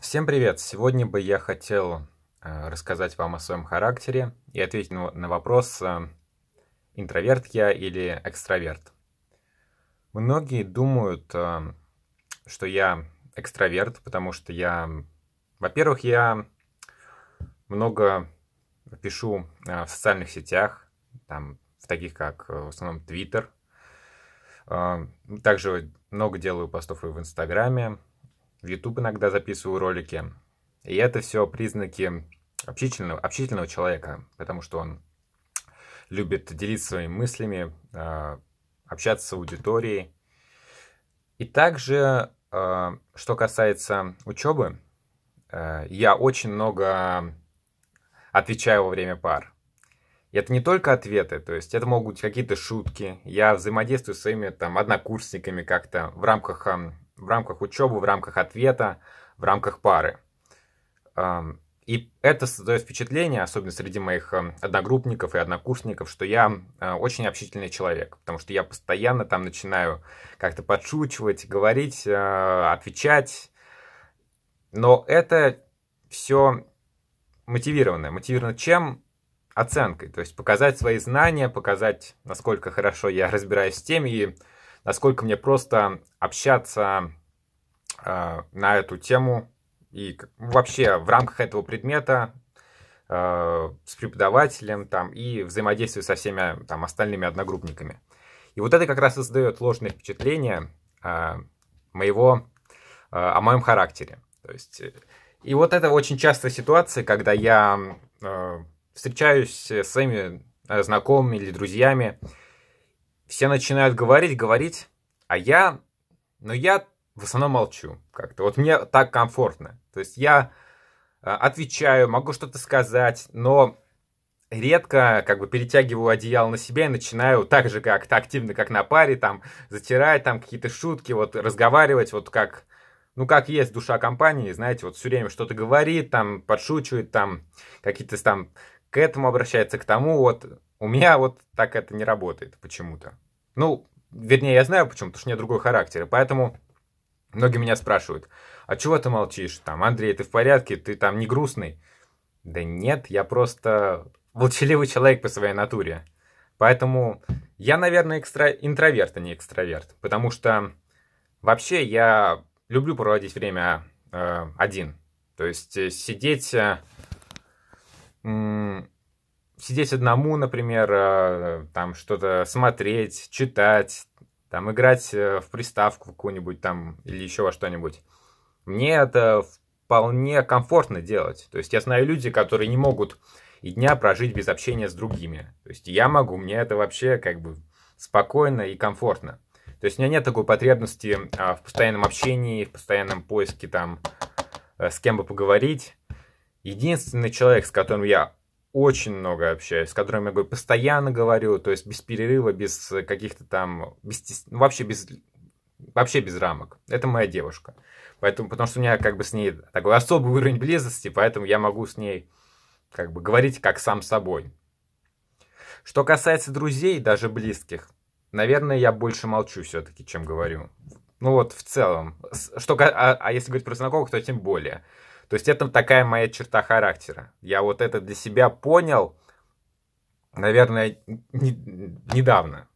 Всем привет! Сегодня бы я хотел э, рассказать вам о своем характере и ответить на вопрос, э, интроверт я или экстраверт. Многие думают, э, что я экстраверт, потому что я, во-первых, я много пишу в социальных сетях, там, в таких как в основном Twitter. Также много делаю постов и в Инстаграме, в YouTube иногда записываю ролики. И это все признаки общительного, общительного человека, потому что он любит делиться своими мыслями, а, общаться с аудиторией. И также, а, что касается учебы, э, я очень много отвечаю во время пар. И это не только ответы, то есть это могут быть какие-то шутки. Я взаимодействую с своими там однокурсниками как-то в рамках в рамках учебы, в рамках ответа, в рамках пары. Эм, и это создает впечатление, особенно среди моих эм, одногруппников и однокурсников, что я э, очень общительный человек, потому что я постоянно там начинаю как-то подшучивать, говорить, э, отвечать. Но это все мотивировано. Мотивировано чем? Оценкой. То есть показать свои знания, показать, насколько хорошо я разбираюсь в теме и насколько мне просто общаться э, на эту тему и вообще в рамках этого предмета э, с преподавателем там, и взаимодействие со всеми там, остальными одногруппниками. И вот это как раз создает ложное впечатление э, моего, э, о моем характере. То есть, э, и вот это очень частая ситуация, когда я э, встречаюсь с своими знакомыми или друзьями, все начинают говорить, говорить, а я, ну я в основном молчу как-то. Вот мне так комфортно. То есть я э, отвечаю, могу что-то сказать, но редко как бы перетягиваю одеяло на себя и начинаю так же как-то активно, как на паре, там, затирать там какие-то шутки, вот, разговаривать вот как, ну, как есть душа компании, знаете, вот все время что-то говорит, там, подшучивает, там, какие-то там к этому обращается, к тому, вот, у меня вот так это не работает почему-то. Ну, вернее, я знаю почему, потому что у меня другой характер, и поэтому многие меня спрашивают, а чего ты молчишь? Там, Андрей, ты в порядке? Ты там не грустный? Да нет, я просто молчаливый человек по своей натуре. Поэтому я, наверное, экстра... интроверт, а не экстраверт. Потому что вообще я люблю проводить время э, один. То есть э, сидеть... Э, э, сидеть одному, например, э, там что-то смотреть, читать, там играть э, в приставку какую-нибудь там или еще во что-нибудь. Мне это вполне комфортно делать. То есть я знаю люди, которые не могут и дня прожить без общения с другими. То есть я могу, мне это вообще как бы спокойно и комфортно. То есть у меня нет такой потребности а, в постоянном общении, в постоянном поиске там а, с кем бы поговорить. Единственный человек, с которым я очень много общаюсь, с которым я говорю, постоянно говорю, то есть без перерыва, без каких-то там, без, ну, вообще без вообще без рамок. Это моя девушка. Поэтому, потому что у меня как бы с ней такой особый уровень близости, поэтому я могу с ней как бы говорить как сам собой. Что касается друзей, даже близких, наверное, я больше молчу все-таки, чем говорю. Ну вот в целом. Что, а, а если говорить про знакомых, то тем более. То есть это такая моя черта характера. Я вот это для себя понял, наверное, не, недавно.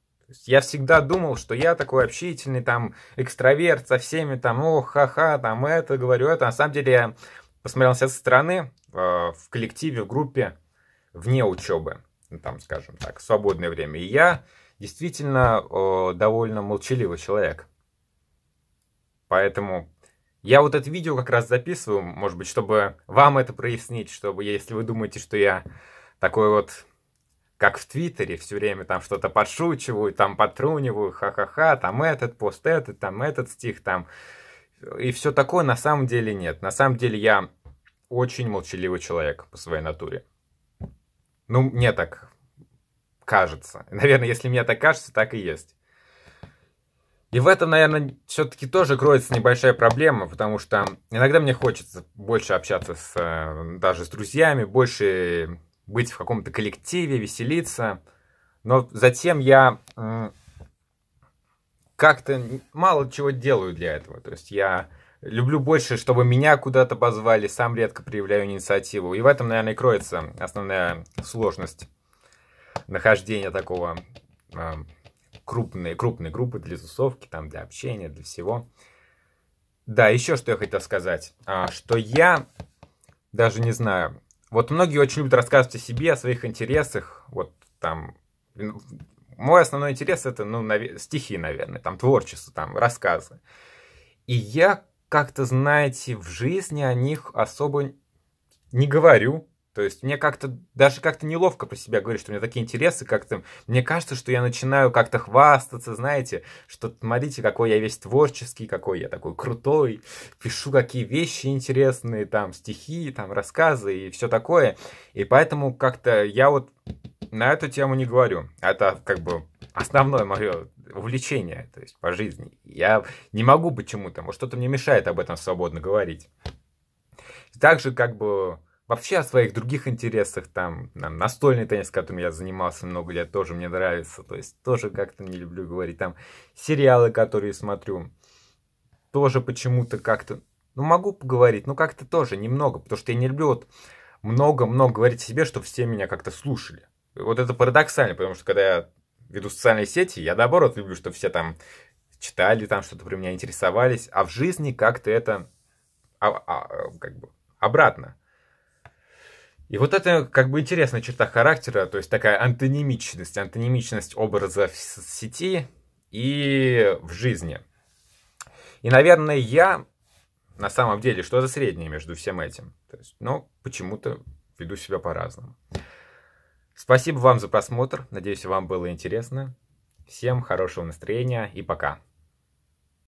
Я всегда думал, что я такой общительный, там, экстраверт со всеми, там, о, ха-ха, там, это, говорю, это. На самом деле, я посмотрел себя со стороны, э, в коллективе, в группе, вне учебы, ну, там, скажем так, в свободное время. И я действительно э, довольно молчаливый человек. Поэтому я вот это видео как раз записываю, может быть, чтобы вам это прояснить, чтобы, если вы думаете, что я такой вот, как в Твиттере, все время там что-то подшучиваю, там потруниваю, ха-ха-ха, там этот пост, этот, там этот стих, там... И все такое на самом деле нет. На самом деле я очень молчаливый человек по своей натуре. Ну, мне так кажется. Наверное, если мне так кажется, так и есть. И в этом, наверное, все-таки тоже кроется небольшая проблема, потому что иногда мне хочется больше общаться с, э, даже с друзьями, больше быть в каком-то коллективе, веселиться. Но затем я как-то мало чего делаю для этого. То есть я люблю больше, чтобы меня куда-то позвали, сам редко проявляю инициативу. И в этом, наверное, и кроется основная сложность нахождения такого э, крупные, крупные группы для тусовки, там, для общения, для всего. Да, еще что я хотел сказать, а, что я даже не знаю, вот многие очень любят рассказывать о себе, о своих интересах, вот там, ну, мой основной интерес это, ну, стихи, наверное, там, творчество, там, рассказы. И я как-то, знаете, в жизни о них особо не говорю, то есть мне как-то даже как-то неловко про себя говорить, что у меня такие интересы, как-то мне кажется, что я начинаю как-то хвастаться, знаете, что смотрите, какой я весь творческий, какой я такой крутой, пишу какие вещи интересные, там стихи, там рассказы и все такое. И поэтому как-то я вот на эту тему не говорю. Это как бы основное мое увлечение, то есть по жизни. Я не могу почему-то, вот что-то мне мешает об этом свободно говорить. Также как бы вообще о своих других интересах, там, там настольный теннис, которым я занимался много лет, тоже мне нравится, то есть тоже как-то не люблю говорить, там, сериалы, которые смотрю, тоже почему-то как-то, ну, могу поговорить, но как-то тоже немного, потому что я не люблю вот много-много говорить о себе, чтобы все меня как-то слушали. Вот это парадоксально, потому что когда я веду социальные сети, я наоборот люблю, чтобы все там читали, там что-то про меня интересовались, а в жизни как-то это а, а, как бы обратно. И вот это как бы интересная черта характера, то есть такая антонимичность, антонимичность образа в сети и в жизни. И, наверное, я на самом деле что-то среднее между всем этим. То есть, но почему-то веду себя по-разному. Спасибо вам за просмотр. Надеюсь, вам было интересно. Всем хорошего настроения и пока.